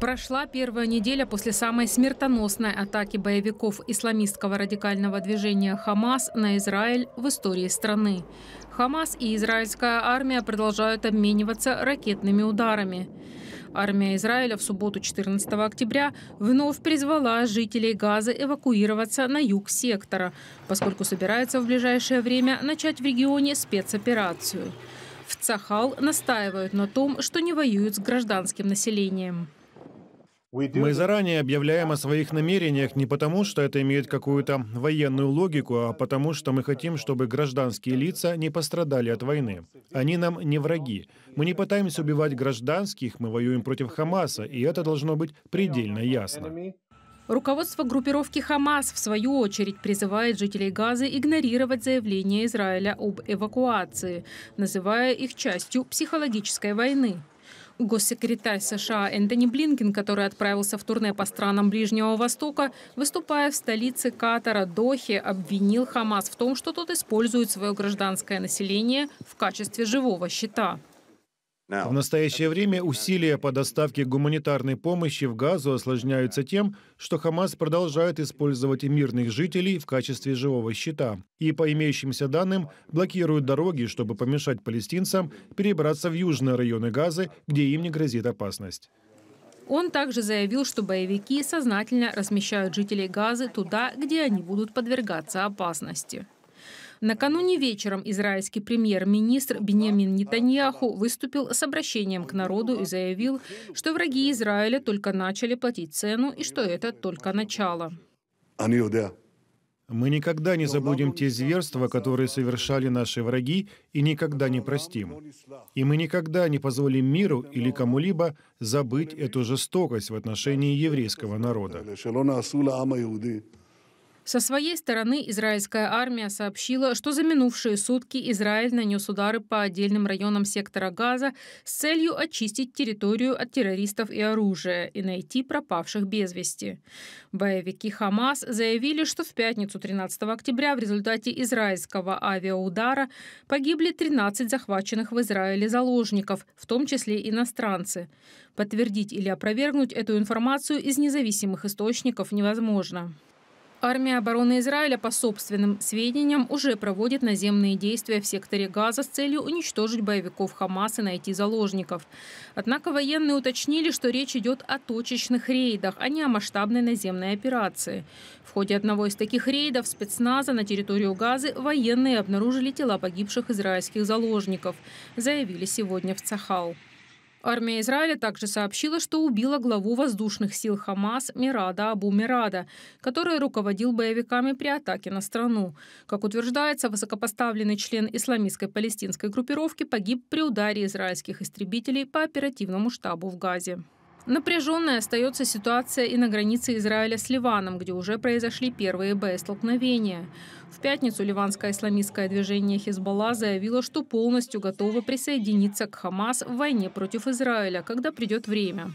Прошла первая неделя после самой смертоносной атаки боевиков исламистского радикального движения «Хамас» на Израиль в истории страны. «Хамас» и израильская армия продолжают обмениваться ракетными ударами. Армия Израиля в субботу 14 октября вновь призвала жителей Газы эвакуироваться на юг сектора, поскольку собирается в ближайшее время начать в регионе спецоперацию. В Цахал настаивают на том, что не воюют с гражданским населением. Мы заранее объявляем о своих намерениях не потому, что это имеет какую-то военную логику, а потому, что мы хотим, чтобы гражданские лица не пострадали от войны. Они нам не враги. Мы не пытаемся убивать гражданских, мы воюем против Хамаса, и это должно быть предельно ясно. Руководство группировки «Хамас» в свою очередь призывает жителей Газы игнорировать заявление Израиля об эвакуации, называя их частью психологической войны. Госсекретарь США Энтони Блинкин, который отправился в турне по странам Ближнего Востока, выступая в столице Катара, Дохи, обвинил Хамас в том, что тот использует свое гражданское население в качестве живого щита. В настоящее время усилия по доставке гуманитарной помощи в Газу осложняются тем, что Хамас продолжает использовать мирных жителей в качестве живого щита и, по имеющимся данным, блокируют дороги, чтобы помешать палестинцам перебраться в южные районы Газы, где им не грозит опасность. Он также заявил, что боевики сознательно размещают жителей Газы туда, где они будут подвергаться опасности. Накануне вечером израильский премьер-министр Бенемин Нетаньяху выступил с обращением к народу и заявил, что враги Израиля только начали платить цену и что это только начало. Мы никогда не забудем те зверства, которые совершали наши враги, и никогда не простим. И мы никогда не позволим миру или кому-либо забыть эту жестокость в отношении еврейского народа. Со своей стороны израильская армия сообщила, что за минувшие сутки Израиль нанес удары по отдельным районам сектора Газа с целью очистить территорию от террористов и оружия и найти пропавших без вести. Боевики Хамас заявили, что в пятницу 13 октября в результате израильского авиаудара погибли 13 захваченных в Израиле заложников, в том числе иностранцы. Подтвердить или опровергнуть эту информацию из независимых источников невозможно. Армия обороны Израиля, по собственным сведениям, уже проводит наземные действия в секторе Газа с целью уничтожить боевиков Хамас и найти заложников. Однако военные уточнили, что речь идет о точечных рейдах, а не о масштабной наземной операции. В ходе одного из таких рейдов спецназа на территорию Газы военные обнаружили тела погибших израильских заложников, заявили сегодня в Цахал. Армия Израиля также сообщила, что убила главу воздушных сил Хамас Мирада Абу Мирада, который руководил боевиками при атаке на страну. Как утверждается, высокопоставленный член исламистской палестинской группировки погиб при ударе израильских истребителей по оперативному штабу в Газе. Напряженная остается ситуация и на границе Израиля с Ливаном, где уже произошли первые боестолкновения. В пятницу ливанское исламистское движение Хизбалла заявило, что полностью готово присоединиться к Хамас в войне против Израиля, когда придет время.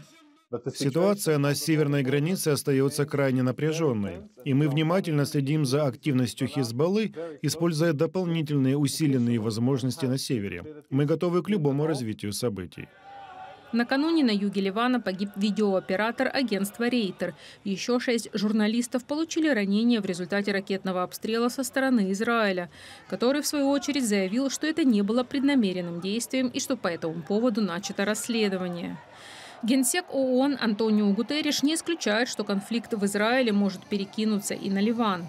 Ситуация на северной границе остается крайне напряженной, и мы внимательно следим за активностью Хизбаллы, используя дополнительные усиленные возможности на севере. Мы готовы к любому развитию событий. Накануне на юге Ливана погиб видеооператор агентства «Рейтер». Еще шесть журналистов получили ранения в результате ракетного обстрела со стороны Израиля, который, в свою очередь, заявил, что это не было преднамеренным действием и что по этому поводу начато расследование. Генсек ООН Антонио Гутерриш не исключает, что конфликт в Израиле может перекинуться и на Ливан.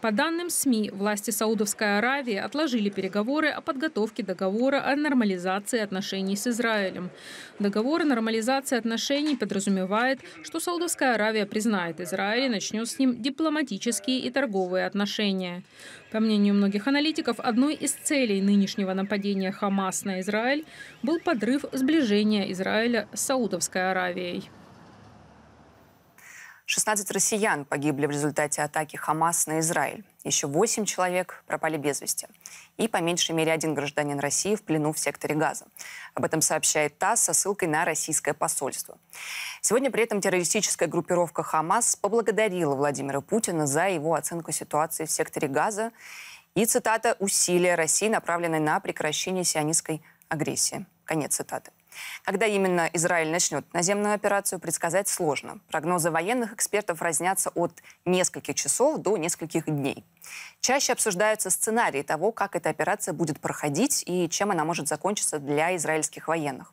По данным СМИ, власти Саудовской Аравии отложили переговоры о подготовке договора о нормализации отношений с Израилем. Договор о нормализации отношений подразумевает, что Саудовская Аравия признает Израиль и начнет с ним дипломатические и торговые отношения. По мнению многих аналитиков, одной из целей нынешнего нападения Хамас на Израиль был подрыв сближения Израиля с Саудовской Аравией. 16 россиян погибли в результате атаки Хамас на Израиль. Еще 8 человек пропали без вести. И по меньшей мере один гражданин России в плену в секторе Газа. Об этом сообщает ТАСС со ссылкой на российское посольство. Сегодня при этом террористическая группировка «Хамас» поблагодарила Владимира Путина за его оценку ситуации в секторе Газа и, цитата, «усилия России, направленные на прекращение сионистской агрессии». Конец цитаты. Когда именно Израиль начнет наземную операцию, предсказать сложно. Прогнозы военных экспертов разнятся от нескольких часов до нескольких дней. Чаще обсуждаются сценарии того, как эта операция будет проходить и чем она может закончиться для израильских военных.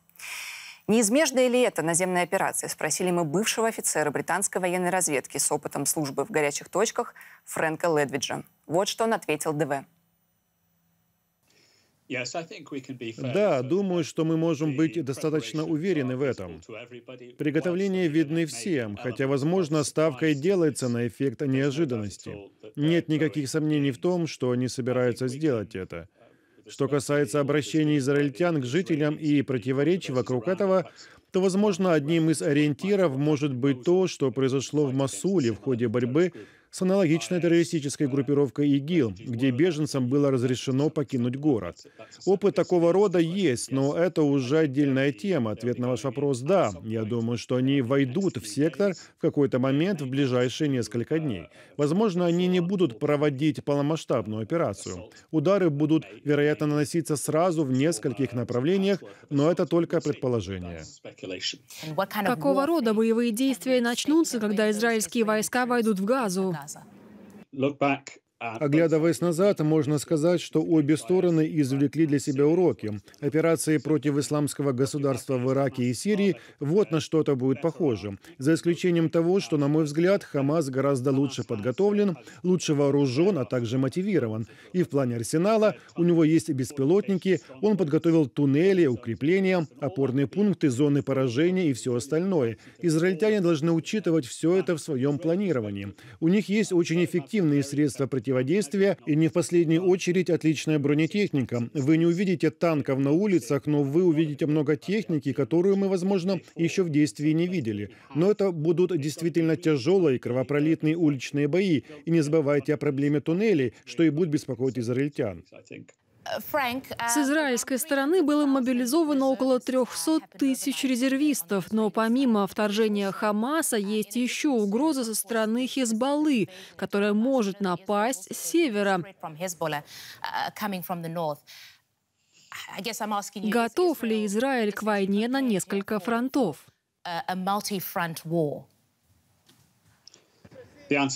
Неизбежна ли это наземная операция, спросили мы бывшего офицера британской военной разведки с опытом службы в горячих точках Фрэнка Ледвиджа. Вот что он ответил ДВ. Да, думаю, что мы можем быть достаточно уверены в этом. Приготовления видны всем, хотя, возможно, ставка и делается на эффект неожиданности. Нет никаких сомнений в том, что они собираются сделать это. Uh, что касается обращений израильтян к жителям и противоречий вокруг этого, то, возможно, одним из ориентиров может быть то, что произошло в Масуле в ходе борьбы с аналогичной террористической группировкой ИГИЛ, где беженцам было разрешено покинуть город. Опыт такого рода есть, но это уже отдельная тема. Ответ на ваш вопрос – да. Я думаю, что они войдут в сектор в какой-то момент в ближайшие несколько дней. Возможно, они не будут проводить полномасштабную операцию. Удары будут, вероятно, наноситься сразу в нескольких направлениях, но это только предположение. Какого рода боевые действия начнутся, когда израильские войска войдут в Газу? Look back Оглядываясь назад, можно сказать, что обе стороны извлекли для себя уроки. Операции против исламского государства в Ираке и Сирии вот на что-то будет похоже. За исключением того, что, на мой взгляд, Хамас гораздо лучше подготовлен, лучше вооружен, а также мотивирован. И в плане арсенала у него есть беспилотники, он подготовил туннели, укрепления, опорные пункты, зоны поражения и все остальное. Израильтяне должны учитывать все это в своем планировании. У них есть очень эффективные средства противодействия противодействия и не в последнюю очередь отличная бронетехника. Вы не увидите танков на улицах, но вы увидите много техники, которую мы, возможно, еще в действии не видели. Но это будут действительно тяжелые кровопролитные уличные бои. И не забывайте о проблеме туннелей, что и будет беспокоить израильтян. А, с израильской стороны было мобилизовано около 300 тысяч резервистов, но помимо вторжения Хамаса есть еще угроза со стороны Хизбаллы, которая может напасть с севера. Uh, Готов ли Израиль к войне на несколько фронтов? Uh,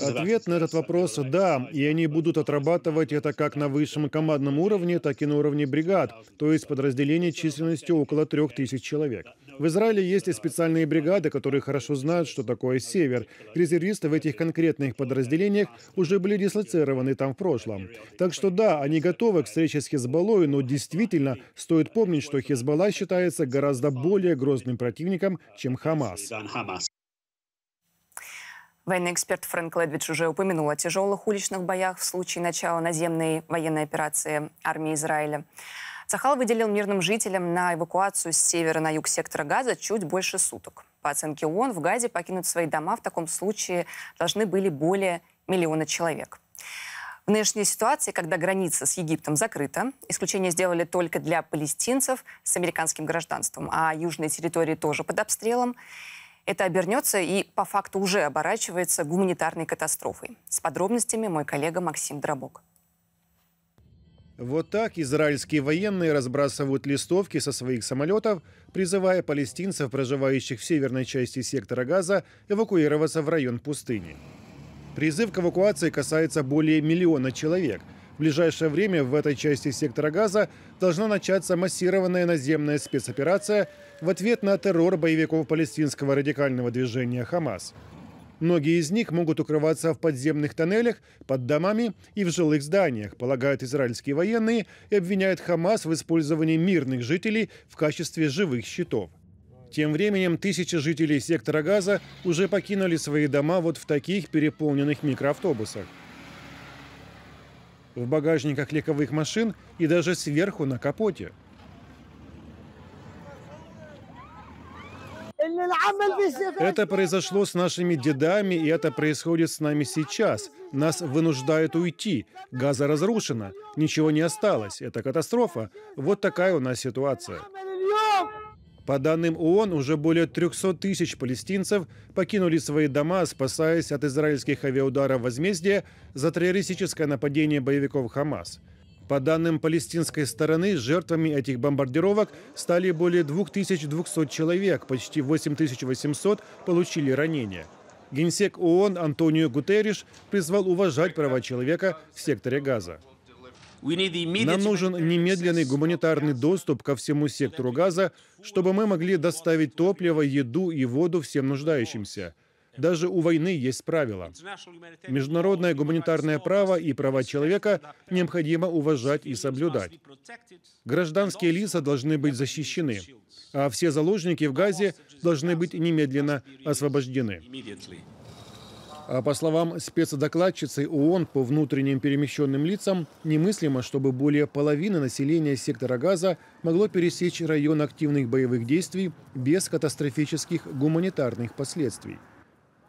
Ответ на этот вопрос – да, и они будут отрабатывать это как на высшем командном уровне, так и на уровне бригад, то есть подразделений численностью около трех тысяч человек. В Израиле есть и специальные бригады, которые хорошо знают, что такое север. Резервисты в этих конкретных подразделениях уже были дислоцированы там в прошлом. Так что да, они готовы к встрече с Хизбаллой, но действительно стоит помнить, что Хизбалла считается гораздо более грозным противником, чем Хамас. Военный эксперт Фрэнк Ледвич уже упомянул о тяжелых уличных боях в случае начала наземной военной операции армии Израиля. Сахал выделил мирным жителям на эвакуацию с севера на юг сектора Газа чуть больше суток. По оценке ООН, в Газе покинуть свои дома в таком случае должны были более миллиона человек. В нынешней ситуации, когда граница с Египтом закрыта, исключение сделали только для палестинцев с американским гражданством, а южные территории тоже под обстрелом, это обернется и по факту уже оборачивается гуманитарной катастрофой. С подробностями мой коллега Максим Дробок. Вот так израильские военные разбрасывают листовки со своих самолетов, призывая палестинцев, проживающих в северной части сектора Газа, эвакуироваться в район пустыни. Призыв к эвакуации касается более миллиона человек – ближайшее время в этой части сектора газа должна начаться массированная наземная спецоперация в ответ на террор боевиков палестинского радикального движения «Хамас». Многие из них могут укрываться в подземных тоннелях, под домами и в жилых зданиях, полагают израильские военные и обвиняют Хамас в использовании мирных жителей в качестве живых щитов. Тем временем тысячи жителей сектора Газа уже покинули свои дома вот в таких переполненных микроавтобусах в багажниках легковых машин и даже сверху на капоте. Это произошло с нашими дедами, и это происходит с нами сейчас. Нас вынуждают уйти. Газа разрушена, ничего не осталось. Это катастрофа. Вот такая у нас ситуация. По данным ООН, уже более 300 тысяч палестинцев покинули свои дома, спасаясь от израильских авиаударов возмездия за террористическое нападение боевиков «Хамас». По данным палестинской стороны, жертвами этих бомбардировок стали более 2200 человек, почти 8800 получили ранения. Генсек ООН Антонио Гутерриш призвал уважать права человека в секторе Газа. Нам нужен немедленный гуманитарный доступ ко всему сектору газа, чтобы мы могли доставить топливо, еду и воду всем нуждающимся. Даже у войны есть правила. Международное гуманитарное право и права человека необходимо уважать и соблюдать. Гражданские лица должны быть защищены, а все заложники в Газе должны быть немедленно освобождены. А по словам спецдокладчицы ООН по внутренним перемещенным лицам, немыслимо, чтобы более половины населения сектора газа могло пересечь район активных боевых действий без катастрофических гуманитарных последствий.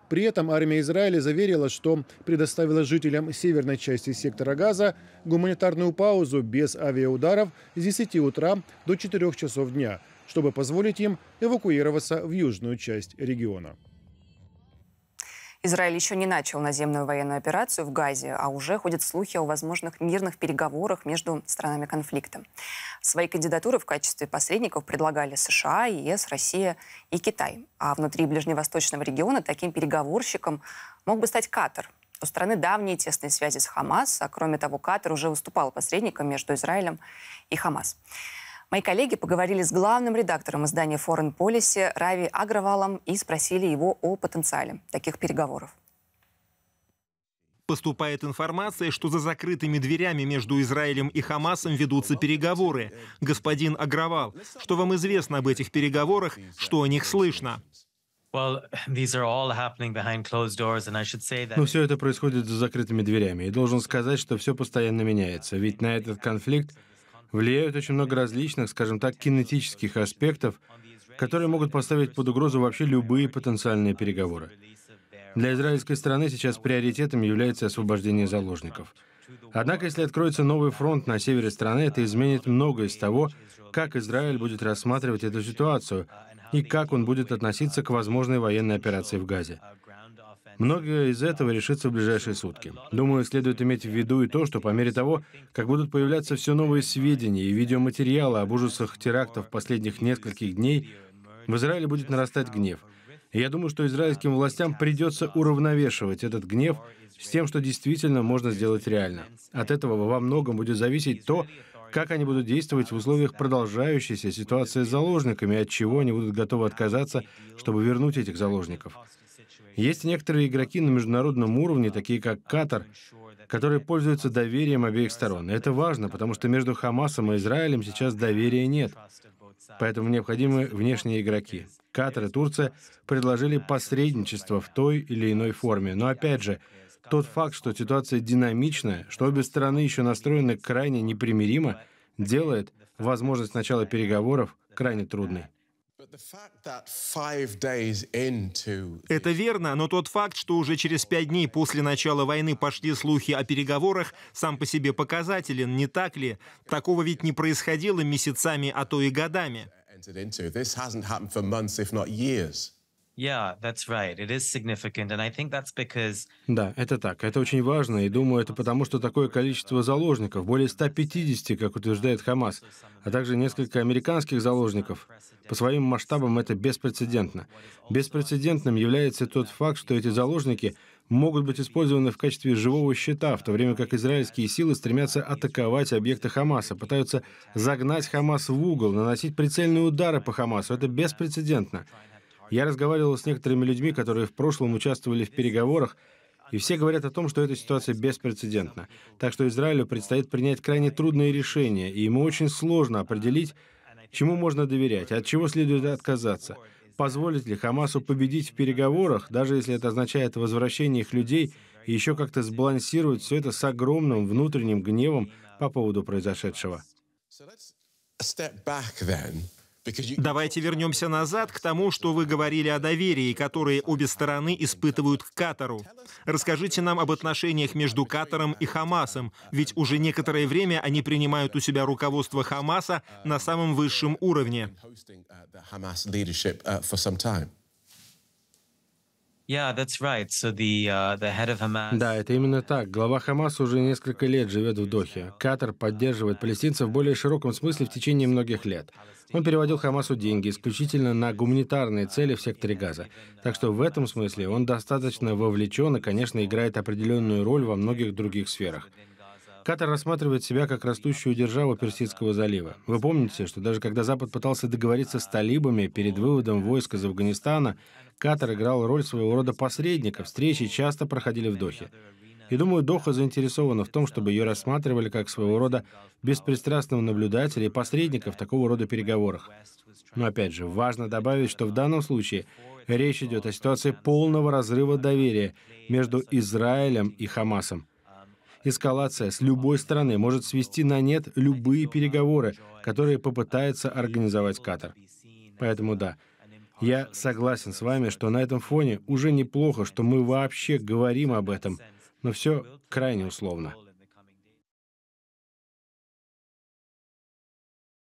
При этом армия Израиля заверила, что предоставила жителям северной части сектора Газа гуманитарную паузу без авиаударов с 10 утра до 4 часов дня, чтобы позволить им эвакуироваться в южную часть региона. Израиль еще не начал наземную военную операцию в Газе, а уже ходят слухи о возможных мирных переговорах между странами конфликта. Свои кандидатуры в качестве посредников предлагали США, ЕС, Россия и Китай. А внутри ближневосточного региона таким переговорщиком мог бы стать Катар, у страны давние тесные связи с Хамас, а кроме того, Катар уже выступал посредником между Израилем и Хамас. Мои коллеги поговорили с главным редактором издания Foreign Policy Рави Агровалом и спросили его о потенциале таких переговоров. Поступает информация, что за закрытыми дверями между Израилем и Хамасом ведутся переговоры. Господин Агровал, что вам известно об этих переговорах, что о них слышно? Но все это происходит за закрытыми дверями. И должен сказать, что все постоянно меняется. Ведь на этот конфликт влияют очень много различных, скажем так, кинетических аспектов, которые могут поставить под угрозу вообще любые потенциальные переговоры. Для израильской стороны сейчас приоритетом является освобождение заложников. Однако, если откроется новый фронт на севере страны, это изменит многое из того, как Израиль будет рассматривать эту ситуацию и как он будет относиться к возможной военной операции в Газе. Многое из этого решится в ближайшие сутки. Думаю, следует иметь в виду и то, что по мере того, как будут появляться все новые сведения и видеоматериалы об ужасах терактов последних нескольких дней, в Израиле будет нарастать гнев. И я думаю, что израильским властям придется уравновешивать этот гнев с тем, что действительно можно сделать реально. От этого во многом будет зависеть то, как они будут действовать в условиях продолжающейся ситуации с заложниками, от чего они будут готовы отказаться, чтобы вернуть этих заложников. Есть некоторые игроки на международном уровне, такие как Катар, которые пользуются доверием обеих сторон. Это важно, потому что между Хамасом и Израилем сейчас доверия нет. Поэтому необходимы внешние игроки. Катар и Турция предложили посредничество в той или иной форме. Но опять же, тот факт, что ситуация динамичная, что обе стороны еще настроены крайне непримиримо, делает возможность начала переговоров крайне трудной. Это верно, но тот факт, что уже через пять дней после начала войны пошли слухи о переговорах, сам по себе показателен, не так ли? Такого ведь не происходило месяцами, а то и годами. Yeah, that's right. It is significant, and I think that's because... Да, это так. Это очень важно, и думаю, это потому, что такое количество заложников, более 150, как утверждает Хамас, а также несколько американских заложников. По своим масштабам это беспрецедентно. Беспрецедентным является тот факт, что эти заложники могут быть использованы в качестве живого щита, в то время как израильские силы стремятся атаковать объекты Хамаса, пытаются загнать Хамас в угол, наносить прицельные удары по Хамасу. Это беспрецедентно. Я разговаривал с некоторыми людьми, которые в прошлом участвовали в переговорах, и все говорят о том, что эта ситуация беспрецедентна. Так что Израилю предстоит принять крайне трудные решения, и ему очень сложно определить, чему можно доверять, от чего следует отказаться. Позволить ли Хамасу победить в переговорах, даже если это означает возвращение их людей, и еще как-то сбалансировать все это с огромным внутренним гневом по поводу произошедшего. Давайте вернемся назад к тому, что вы говорили о доверии, которое обе стороны испытывают к Катару. Расскажите нам об отношениях между Катаром и Хамасом, ведь уже некоторое время они принимают у себя руководство Хамаса на самом высшем уровне. Да, это именно так. Глава Хамас уже несколько лет живет в Дохе. Катар поддерживает палестинцев в более широком смысле в течение многих лет. Он переводил Хамасу деньги исключительно на гуманитарные цели в секторе Газа. Так что в этом смысле он достаточно вовлечен и, конечно, играет определенную роль во многих других сферах. Катар рассматривает себя как растущую державу Персидского залива. Вы помните, что даже когда Запад пытался договориться с талибами перед выводом войск из Афганистана, Катар играл роль своего рода посредника, встречи часто проходили в Дохе. И думаю, Доха заинтересована в том, чтобы ее рассматривали как своего рода беспристрастного наблюдателя и посредника в такого рода переговорах. Но опять же, важно добавить, что в данном случае речь идет о ситуации полного разрыва доверия между Израилем и Хамасом. Эскалация с любой стороны может свести на нет любые переговоры, которые попытается организовать Катар. Поэтому да, я согласен с вами, что на этом фоне уже неплохо, что мы вообще говорим об этом, но все крайне условно.